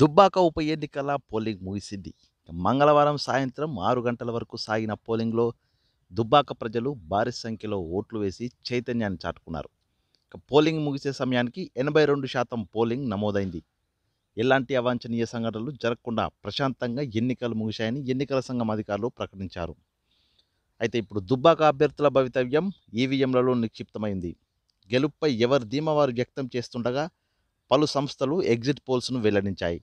దుబ్బాక ఉప ఎన్నికల పోలింగ్ ముగిసింది మంగళవారం సాయంత్రం ఆరు గంటల వరకు సాగిన పోలింగ్లో దుబ్బాక ప్రజలు భారీ సంఖ్యలో ఓట్లు వేసి చైతన్యాన్ని చాటుకున్నారు పోలింగ్ ముగిసే సమయానికి ఎనభై రెండు శాతం పోలింగ్ నమోదైంది ఎలాంటి అవాంఛనీయ సంఘటనలు జరగకుండా ప్రశాంతంగా ఎన్నికలు ముగిశాయని ఎన్నికల సంఘం అధికారులు ప్రకటించారు అయితే ఇప్పుడు దుబ్బాక అభ్యర్థుల భవితవ్యం ఈవీఎంలలో నిక్షిప్తమైంది గెలుపుపై ఎవరి ధీమా వ్యక్తం చేస్తుండగా పలు సంస్థలు ఎగ్జిట్ పోల్స్ను వెల్లడించాయి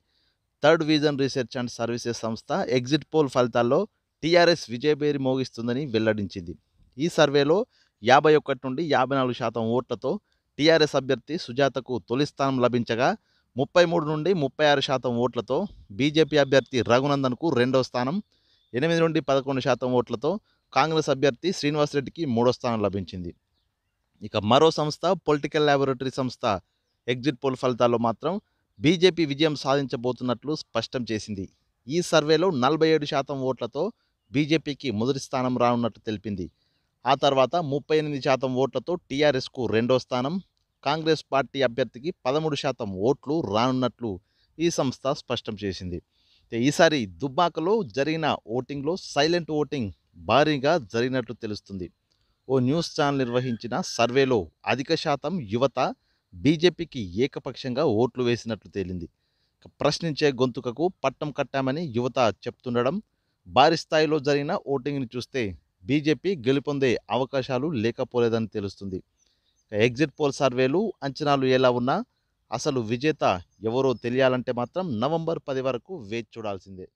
third vision research and services సంస్థ ఎగ్జిట్ పోల్ ఫలితాల్లో టీఆర్ఎస్ విజయభేరి మోగిస్తుందని వెల్లడించింది ఈ సర్వేలో యాభై ఒకటి నుండి యాభై నాలుగు శాతం ఓట్లతో టీఆర్ఎస్ అభ్యర్థి సుజాతకు తొలి స్థానం లభించగా ముప్పై మూడు నుండి ముప్పై ఆరు శాతం ఓట్లతో బీజేపీ అభ్యర్థి రఘునందన్కు రెండో స్థానం ఎనిమిది నుండి పదకొండు శాతం ఓట్లతో కాంగ్రెస్ అభ్యర్థి శ్రీనివాసరెడ్డికి మూడో స్థానం లభించింది ఇక మరో సంస్థ పొలిటికల్ ల్యాబొరేటరీ సంస్థ ఎగ్జిట్ పోల్ ఫలితాల్లో మాత్రం బీజేపీ విజయం సాధించబోతున్నట్లు స్పష్టం చేసింది ఈ సర్వేలో నలభై ఏడు శాతం ఓట్లతో బీజేపీకి మొదటి స్థానం రానున్నట్లు తెలిపింది ఆ తర్వాత ముప్పై ఎనిమిది శాతం ఓట్లతో టీఆర్ఎస్కు రెండో స్థానం కాంగ్రెస్ పార్టీ అభ్యర్థికి పదమూడు శాతం ఓట్లు రానున్నట్లు ఈ సంస్థ స్పష్టం చేసింది ఈసారి దుబ్బాకలో జరిగిన ఓటింగ్లో సైలెంట్ ఓటింగ్ భారీగా జరిగినట్లు తెలుస్తుంది ఓ న్యూస్ ఛానల్ నిర్వహించిన సర్వేలో అధిక శాతం యువత బీజేపీకి ఏకపక్షంగా ఓట్లు వేసినట్లు తేలింది ప్రశ్నించే గొంతుకకు పట్టం కట్టామని యువత చెప్తుండడం భారీ స్థాయిలో జరిగిన ఓటింగ్ని చూస్తే బీజేపీ గెలుపొందే అవకాశాలు లేకపోలేదని తెలుస్తుంది ఎగ్జిట్ పోల్ సర్వేలు అంచనాలు ఎలా ఉన్నా అసలు విజేత ఎవరో తెలియాలంటే మాత్రం నవంబర్ పది వరకు వేచి చూడాల్సిందే